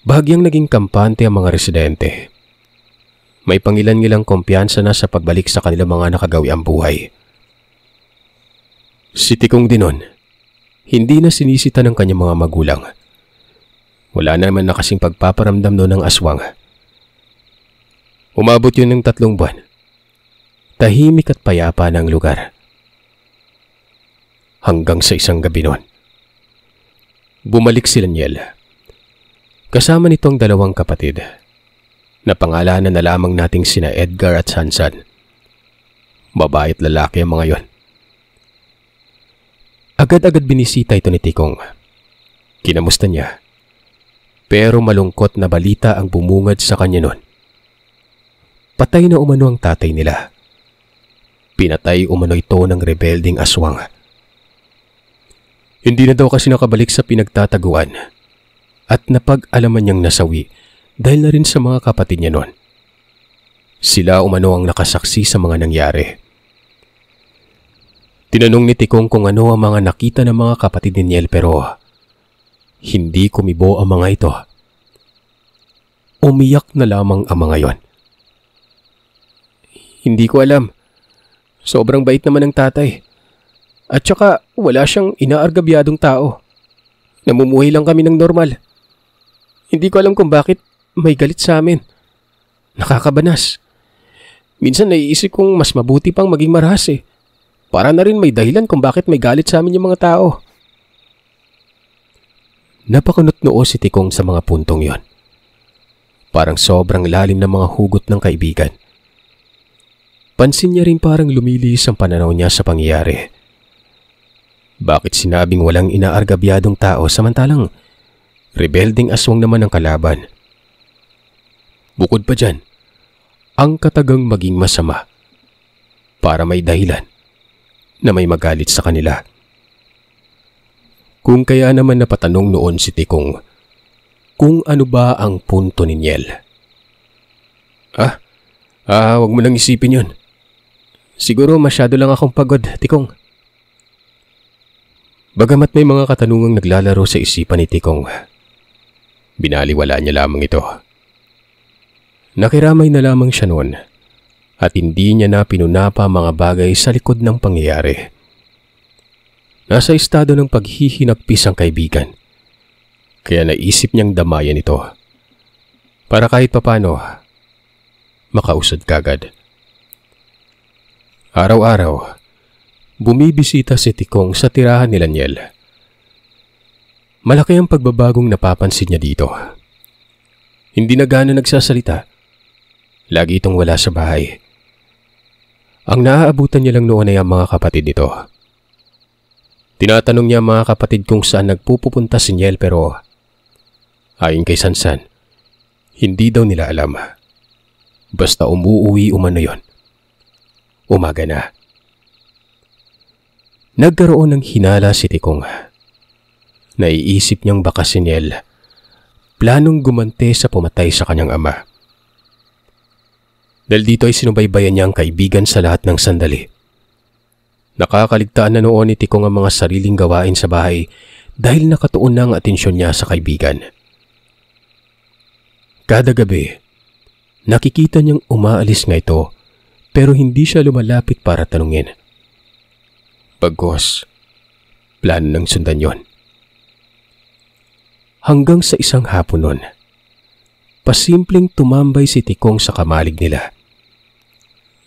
Bahagyang naging kampante ang mga residente. May pangilan nilang kumpiyansa na sa pagbalik sa kanilang mga nakagawi ang buhay. Si Tikong Dinon, hindi na sinisita ng kanyang mga magulang wala naman na kasing pagpaparamdam noon ng aswang. Umabot yun ng tatlong buwan. Tahimik at payapa ng lugar. Hanggang sa isang gabi noon. Bumalik si Daniel. Kasama nitong dalawang kapatid na pangalanan na lamang nating sina Edgar at Sansan. Babae at lalaki ang mga yon. Agad-agad binisita ito ni Tikong. Kinamusta niya pero malungkot na balita ang bumungad sa kanya noon. Patay na umano ang tatay nila. Pinatay umano ito ng rebelding aswang. Hindi na daw kasi nakabalik sa pinagtataguan at napag-alaman niyang nasawi dahil na rin sa mga kapatid niya noon. Sila umano ang nakasaksi sa mga nangyari. Tinanong ni Tikong kung ano ang mga nakita ng mga kapatid ni Niel pero hindi kumibo ang mga ito. Umiyak na lamang ang mga yon. Hindi ko alam. Sobrang bait naman ng tatay. At saka wala siyang inaargabyadong tao. Namumuhay lang kami ng normal. Hindi ko alam kung bakit may galit sa amin. Nakakabanas. Minsan naiisip kong mas mabuti pang maging marahas eh. Para na rin may dahilan kung bakit may galit sa amin yung mga tao. Napakunot-noo si Tikong sa mga puntong yon. Parang sobrang lalim ng mga hugot ng kaibigan. Pansin niya rin parang lumilis ang pananaw niya sa pangyayari. Bakit sinabing walang inaargabyadong tao samantalang rebelding aswang naman ang kalaban? Bukod pa dyan, ang katagang maging masama para may dahilan na may magalit sa kanila. Kung kaya naman napatanong noon si Tikong, kung ano ba ang punto ni Niel? Ah, ah, wag mo nang isipin yun. Siguro masyado lang akong pagod, Tikong. Bagamat may mga katanungang naglalaro sa isipan ni Tikong, binaliwala niya lamang ito. Nakiramay na lamang siya noon at hindi niya na pinunapa mga bagay sa likod ng pangyayari. Nasa estado ng paghihinagpis ang kaibigan. Kaya naisip niyang damayan ito. Para kahit papano, makausad kagad. Araw-araw, bumibisita si Tikong sa tirahan ni Laniel. Malaki ang pagbabagong napapansin niya dito. Hindi na gano'n nagsasalita. Lagi itong wala sa bahay. Ang naaabutan niya lang noon ay ang mga kapatid nito. Tinatanong niya ang mga kapatid kung saan nagpupupunta si Niel pero ayon kay Sansan, hindi daw nila alam. Basta umuuwi umano yon. Umaga na. Nagkaroon ng hinala si Tikong. Naiisip niyang baka si Niel planong gumante sa pumatay sa kanyang ama. Dahil dito ay sinubaybayan niya ang kaibigan sa lahat ng sandali. Nakakaligtaan na noon ni Tikong ang mga sariling gawain sa bahay dahil nakatuon na ang atensyon niya sa kaibigan. Kada gabi, nakikita niyang umaalis nga ito pero hindi siya lumalapit para tanungin. Bagos, plano ng sundan yon. Hanggang sa isang hapon nun, pasimpleng tumambay si Tikong sa kamalig nila.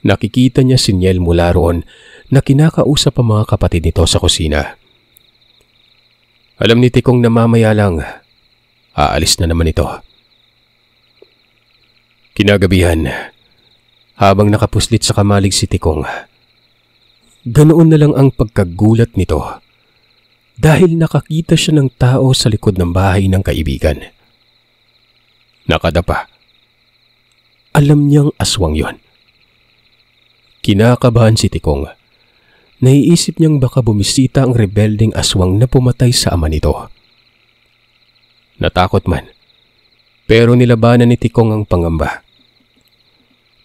Nakikita niya si Niel mula roon na kinakausap ang mga kapatid nito sa kusina. Alam ni Tikong na mamaya lang, aalis na naman ito. Kinagabihan, habang nakapuslit sa kamalig si Tikong, ganoon na lang ang pagkagulat nito dahil nakakita siya ng tao sa likod ng bahay ng kaibigan. Nakadapa. Alam niyang aswang yon. Kinakabahan si Tikong Naiisip niyang baka bumisita ang rebelding aswang na pumatay sa ama nito. Natakot man, pero nilabanan ni Tikong ang pangamba.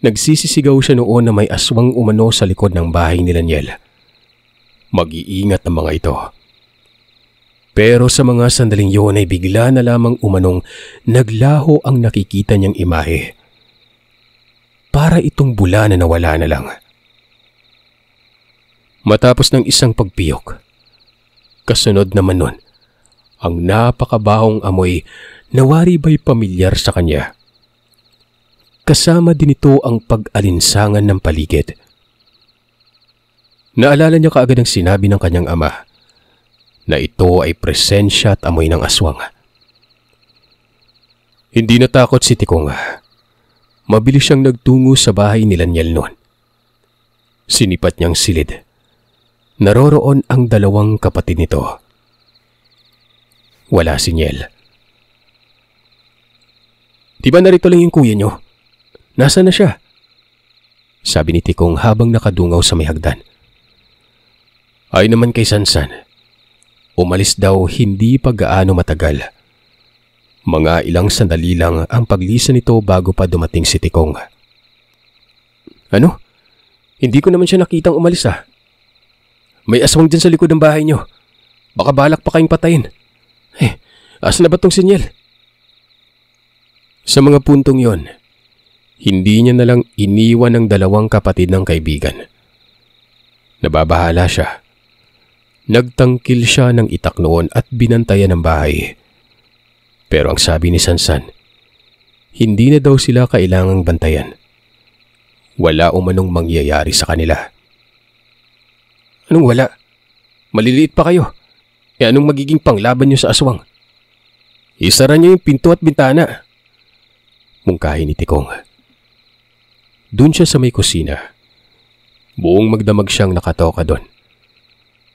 Nagsisisigaw siya noon na may aswang umano sa likod ng bahay ni Daniel. Mag-iingat ang mga ito. Pero sa mga sandaling yun ay bigla na lamang umanong naglaho ang nakikita niyang imahe. Para itong bula na nawala na lang matapos ng isang pagpiyok. Kasunod naman nun, ang napakabahong amoy na wari ba'y pamilyar sa kanya. Kasama din ito ang pag-alinsangan ng paligid. Naalala niya kaagad ang sinabi ng kanyang ama na ito ay presensya at amoy ng aswang. Hindi natakot si Tikong. Mabilis siyang nagtungo sa bahay ni Lanyel noon. Sinipat niyang silid naroroon ang dalawang kapatid nito. Wala si Niel. Di ba narito lang yung kuya nyo? Nasaan na siya? Sabi ni Tikong habang nakadungaw sa may hagdan. Ay naman kay Sansan. Umalis daw hindi pa gaano matagal. Mga ilang sandali lang ang paglisan nito bago pa dumating si Tikong. Ano? Hindi ko naman siya nakitang umalis ah. May aswang dyan sa likod ng bahay nyo. Baka balak pa kayong patayin. Eh, asa na ba tong sinyal? Sa mga puntong yon, hindi niya nalang iniwan ang dalawang kapatid ng kaibigan. Nababahala siya. Nagtangkil siya ng itak noon at binantayan ang bahay. Pero ang sabi ni Sansan, hindi na daw sila kailangang bantayan. Wala umanong mangyayari sa kanila. Anong wala? Maliliit pa kayo. E anong magiging panglaban nyo sa aswang? Isara nyo yung pinto at bintana. Mungkahi ni Tikong. Doon siya sa may kusina. Buong magdamag siyang nakatoka doon.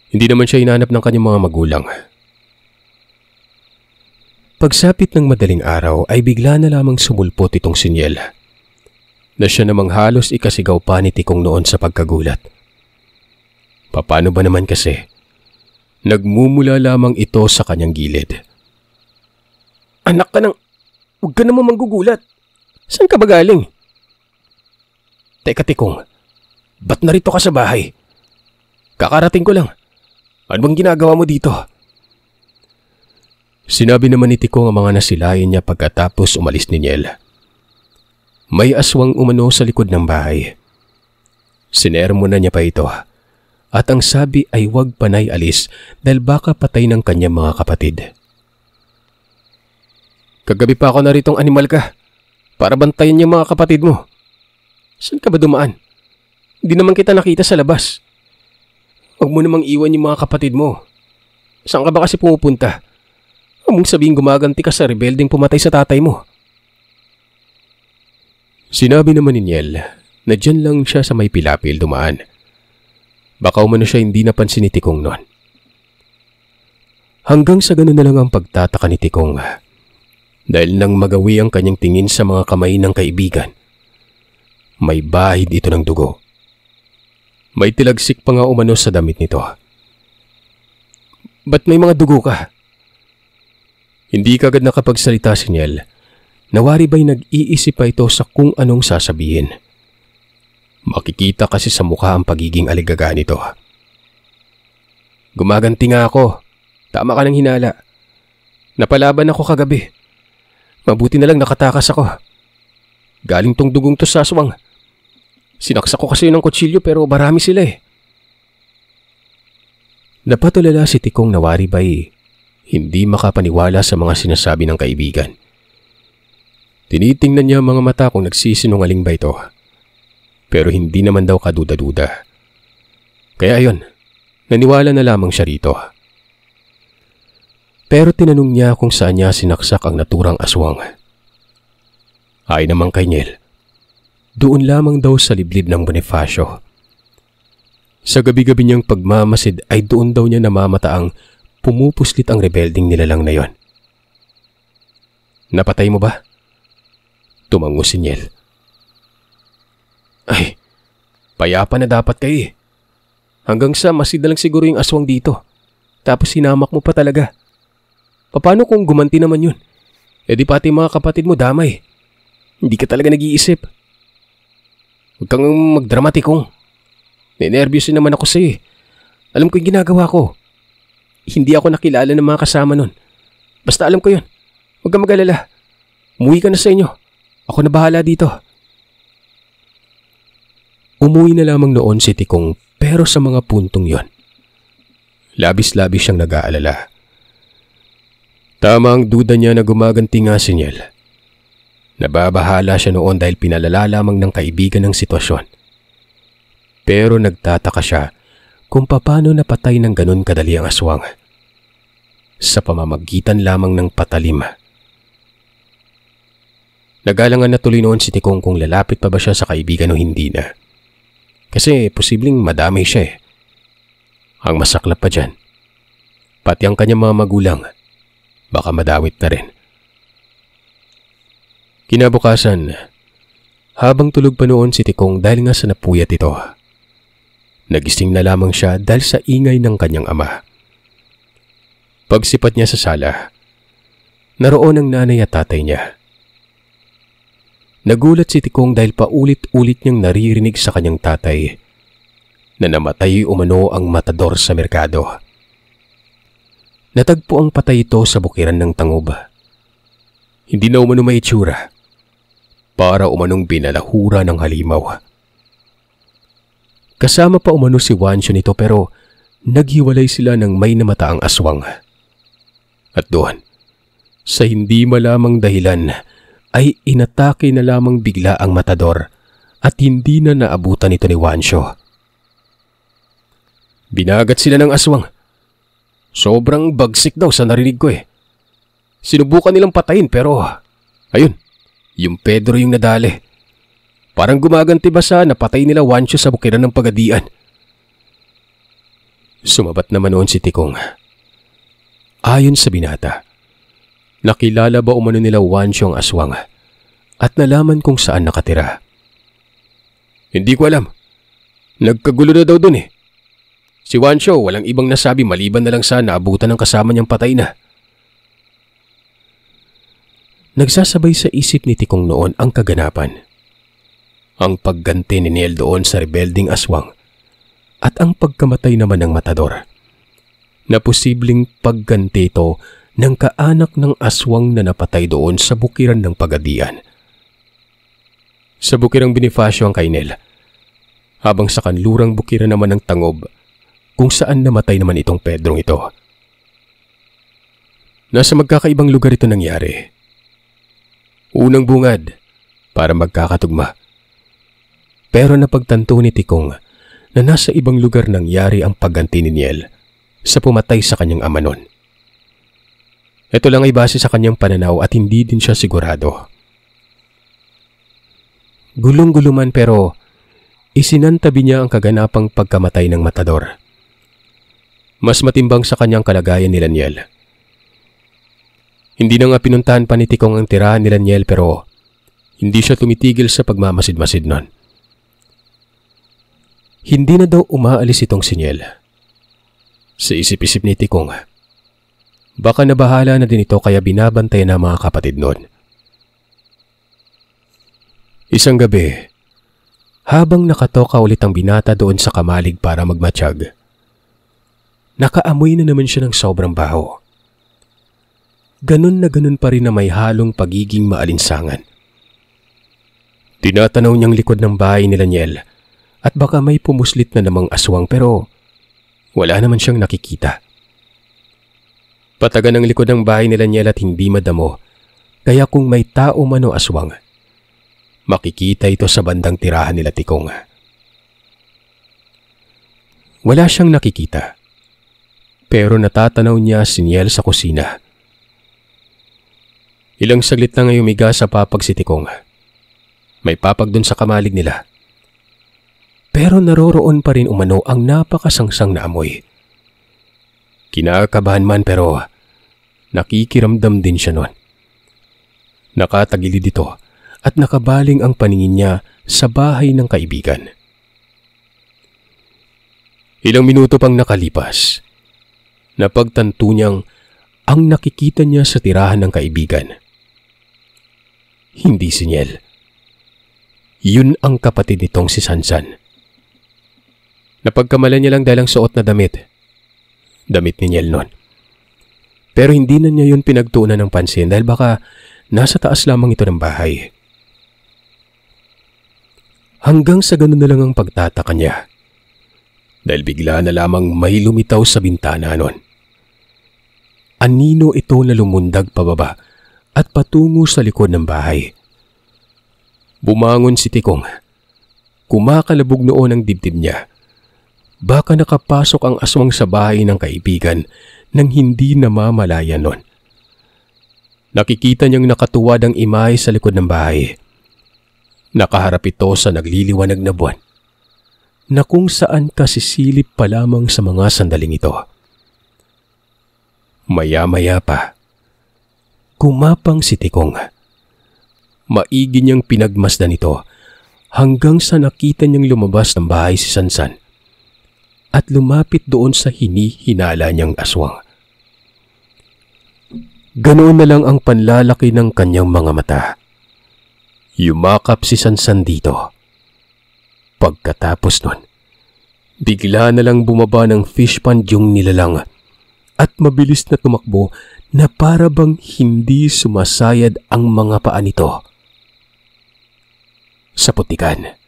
Hindi naman siya hinanap ng kanyang mga magulang. Pagsapit ng madaling araw ay bigla na lamang sumulpot itong sinyel na siya namang halos ikasigaw pa ni Tikong noon sa pagkagulat. Paano ba naman kasi? Nagmumula lamang ito sa kanyang gilid. Anak ka ng... Huwag ka naman manggugulat. Saan ka ba galing? Teka tikong, ba't narito ka sa bahay? Kakarating ko lang. Ano bang ginagawa mo dito? Sinabi naman ni Tikong ang mga nasilayan niya pagkatapos umalis ni Niel. May aswang umano sa likod ng bahay. Sinermo na niya pa ito at ang sabi ay huwag panay alis dahil baka patay ng kanyang mga kapatid. Kagabi pa ako naritong animal ka para bantayan yung mga kapatid mo. Saan ka ba dumaan? Hindi naman kita nakita sa labas. Huwag mo namang iwan yung mga kapatid mo. Saan ka ba kasi pumupunta? Huwag mong sabihin gumaganti ka sa rebelding pumatay sa tatay mo. Sinabi naman ni Niel na dyan lang siya sa may pilapil dumaan Baka umano siya hindi napansin ni Tikong noon. Hanggang sa ganun na lang ang pagtataka ni Tikong. Ah, dahil nang magawi ang kanyang tingin sa mga kamay ng kaibigan, may bahid ito ng dugo. May tilagsik pa nga umano sa damit nito. Ba't may mga dugo ka? Hindi kagad nakapagsalita si Niel. Nawari ba'y nag-iisip pa ito sa kung anong sasabihin? Makikita kasi sa mukha ang pagiging aligaga nito. Gumaganti nga ako. Tama ka ng hinala. Napalaban ako kagabi. Mabuti na lang nakatakas ako. Galing tong dugong to sa aswang. Sinaksak ko kasi ng kutsilyo pero marami sila eh. Napatulala si Tikong Nawari Bay, eh, hindi makapaniwala sa mga sinasabi ng kaibigan. Tinitingnan niya ang mga mata kung nagsisinungaling ba ito pero hindi naman daw kaduda-duda. Kaya ayun, naniwala na lamang siya rito. Pero tinanong niya kung saan niya sinaksak ang naturang aswang. Ay naman kay Niel, doon lamang daw sa liblib ng Bonifacio. Sa gabi-gabi niyang pagmamasid ay doon daw niya namamataang pumupuslit ang rebelding lang na yon. Napatay mo ba? Tumango si Niel. Ay, payapa na dapat kayo eh. Hanggang sa masida lang siguro yung aswang dito. Tapos sinamak mo pa talaga. Paano kung gumanti naman yun? E di pati mga kapatid mo damay. Hindi ka talaga nag-iisip. Huwag kang magdramatikong. Ninervyos na naman ako sa'yo eh. Alam ko yung ginagawa ko. Hindi ako nakilala ng mga kasama nun. Basta alam ko yun. Huwag kang mag-alala. Umuwi ka na sa inyo. Ako na bahala dito. Umuwi na lamang noon si Tikong pero sa mga puntong yon. Labis-labis siyang nag-aalala. Tama ang duda niya na gumaganti nga si Niel. Nababahala siya noon dahil pinalala lamang ng kaibigan ng sitwasyon. Pero nagtataka siya kung paano napatay ng ganun kadali ang aswang. Sa pamamagitan lamang ng patalim. Nagalangan na tuloy noon si Tikong kung lalapit pa ba siya sa kaibigan o hindi na. Kasi posibleng madami siya eh. Ang masaklap pa dyan. Pati ang kanyang mga magulang, baka madawit na rin. Kinabukasan, habang tulog pa noon si Tikong dahil nga sa napuyat ito, nagising na lamang siya dahil sa ingay ng kanyang ama. Pagsipat niya sa sala, naroon ang nanay at tatay niya. Nagulat si Tikong dahil paulit-ulit niyang naririnig sa kanyang tatay na namatay umano ang matador sa merkado. Natagpo ang patay ito sa bukiran ng tangob. Hindi na umano may itsura para umanong binalahura ng halimaw. Kasama pa umano si Wancho nito pero naghiwalay sila ng may namataang aswang. At doon, sa hindi malamang dahilan, ay inatake na lamang bigla ang matador at hindi na naabutan ito ni Wancho. Binagat sila ng aswang. Sobrang bagsik daw sa narinig ko eh. Sinubukan nilang patayin pero ayun, yung Pedro yung nadali. Parang gumaganti ba sa napatay nila Wancho sa bukiran ng pagadian. Sumabat naman noon si Tikong. Ayon sa binata, Nakilala ba umano nila Wancho ang aswang at nalaman kung saan nakatira? Hindi ko alam. Nagkagulo na daw dun eh. Si Wancho walang ibang nasabi maliban na lang sana abutan ng kasama niyang patay na. Nagsasabay sa isip ni Tikong noon ang kaganapan. Ang pagganti ni Niel doon sa rebelding aswang at ang pagkamatay naman ng matador. Na posibleng pagganti ito ng kaanak ng aswang na napatay doon sa bukiran ng pagadian. Sa bukirang Bonifacio ang kainel, habang sa kanlurang bukiran naman ng tangob kung saan namatay naman itong Pedrong ito. Nasa magkakaibang lugar ito nangyari. Unang bungad para magkakatugma. Pero napagtanto ni Tikong na nasa ibang lugar nangyari ang pagganti ni Niel sa pumatay sa kanyang ama noon. Ito lang ay base sa kanyang pananaw at hindi din siya sigurado. Gulong-guluman pero isinantabi niya ang kaganapang pagkamatay ng matador. Mas matimbang sa kanyang kalagayan ni Laniel. Hindi na nga pinuntahan pa ni Tikong ang tirahan ni Laniel pero hindi siya tumitigil sa pagmamasid-masid nun. Hindi na daw umaalis itong sinyel. Sa isip-isip ni Tikong, Baka nabahala na din ito kaya binabantay na mga kapatid nun. Isang gabi, habang nakatoka ulit ang binata doon sa kamalig para magmatsyag, nakaamoy na naman siya ng sobrang baho. Ganun na ganun pa rin na may halong pagiging maalinsangan. Tinatanaw niyang likod ng bahay ni Laniel at baka may pumuslit na namang aswang pero wala naman siyang nakikita. Pataga ng likod ng bahay nila Niel at hindi madamo. Kaya kung may tao man o aswang, makikita ito sa bandang tirahan nila Tikong. Wala siyang nakikita. Pero natatanaw niya si Niel sa kusina. Ilang saglit na ngayon umiga sa papag si Tikong. May papag dun sa kamalig nila. Pero naroroon pa rin umano ang napakasangsang na amoy. Kinakabahan man pero nakikiramdam din siya noon. Nakatagilid ito at nakabaling ang paningin niya sa bahay ng kaibigan. Ilang minuto pang nakalipas, napagtanto niyang ang nakikita niya sa tirahan ng kaibigan. Hindi si Niel. Yun ang kapatid nitong si Sansan. Napagkamalan niya lang dahil ang suot na damit damit ni Niel noon. Pero hindi na niya yun pinagtuunan ng pansin dahil baka nasa taas lamang ito ng bahay. Hanggang sa ganun na lang ang pagtataka niya. Dahil bigla na lamang may lumitaw sa bintana noon. Anino ito na lumundag pababa at patungo sa likod ng bahay. Bumangon si Tikong. Kumakalabog noon ang dibdib niya Baka nakapasok ang aswang sa bahay ng kaibigan nang hindi namamalaya nun. Nakikita niyang nakatuwad ang imay sa likod ng bahay. Nakaharap ito sa nagliliwanag na buwan na kung saan ka sisilip pa lamang sa mga sandaling ito. Maya-maya pa, kumapang si Tikong. Maigi niyang pinagmasdan ito hanggang sa nakita niyang lumabas ng bahay si Sansan at lumapit doon sa hinihinala niyang aswang. Ganoon na lang ang panlalaki ng kanyang mga mata. Yumakap si Sansan dito. Pagkatapos nun, bigla na lang bumaba ng fish pond yung nilalang at mabilis na tumakbo na para bang hindi sumasayad ang mga paa nito. Sa putikan.